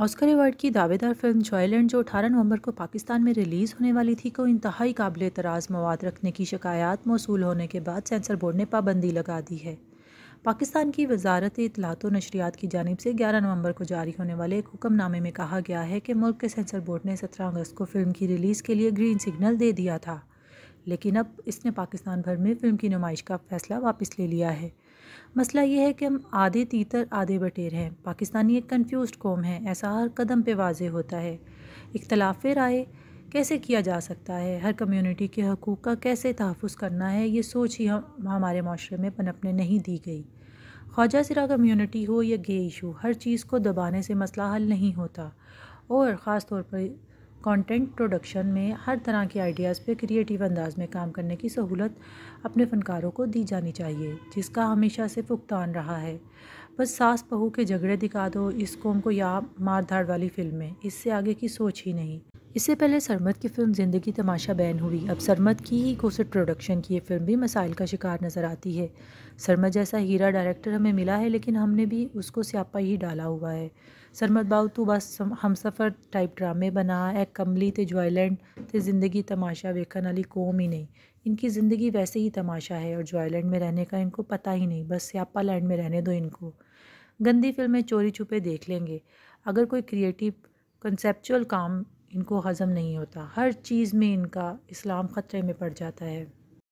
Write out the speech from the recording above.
Oscar award की दावेदार film Joyland जो 18 नवंबर को पाकिस्तान में रिलीज़ होने वाली थी को इंतहाई काबिल तराज मवाद रखने की शिकायत मौसू होने के बाद सेंसर बोर्ड ने पाबंदी लगा दी है पाकिस्तान की वजारत इतलात नशरियात की जानब से 11 नवंबर को जारी होने वाले एक हुक्मनामे में कहा गया है कि मुल्क के सेंसर बोर्ड ने 17 अगस्त को फिल्म की रिलीज़ के लिए ग्रीन सिग्नल दे दिया था लेकिन अब इसने पाकिस्तान भर में फ़िल्म की नुमाइश का फैसला वापस ले लिया है मसला यह है कि हम आधे तीतर आधे बटेर हैं पाकिस्तानी एक कन्फ्यूज कौम है ऐसा हर कदम पे वाज होता है इख्तलाफ राय कैसे किया जा सकता है हर कम्युनिटी के हकूक़ का कैसे तहफ़ करना है ये सोच ही हम हमारे माशरे में पनपने नहीं दी गई ख्वाजा सिरा कम्युनिटी हो या गे इशू हर चीज़ को दबाने से मसला हल नहीं होता और ख़ास तौर पर कंटेंट प्रोडक्शन में हर तरह के आइडियाज़ पे क्रिएटिव अंदाज में काम करने की सहूलत अपने फ़नकारों को दी जानी चाहिए जिसका हमेशा से भुगतान रहा है बस सास बहू के झगड़े दिखा दो इस कौम को या मार धाड़ वाली फिल्में इससे आगे की सोच ही नहीं इससे पहले सरमत की फिल्म ज़िंदगी तमाशा बैन हुई अब सरमत की ही कोसट प्रोडक्शन की ये फिल्म भी मसाइल का शिकार नज़र आती है सरमत जैसा हीरा डायरेक्टर हमें मिला है लेकिन हमने भी उसको स्यापा ही डाला हुआ है सरमत बाऊ तो बस हम सफ़र टाइप ड्रामे बना ए कमली ते ज्वाइलैंड ते ज़िंदगी तमाशा वेखन वाली कौम ही नहीं इनकी ज़िंदगी वैसे ही तमाशा है और ज्वाइलैंड में रहने का इनको पता ही नहीं बस स्यापा लैंड में रहने दो इनको गंदी फिल्में चोरी छुपे देख लेंगे अगर कोई क्रिएटिव कंसेप्चुअल काम इनको हज़म नहीं होता हर चीज़ में इनका इस्लाम ख़तरे में पड़ जाता है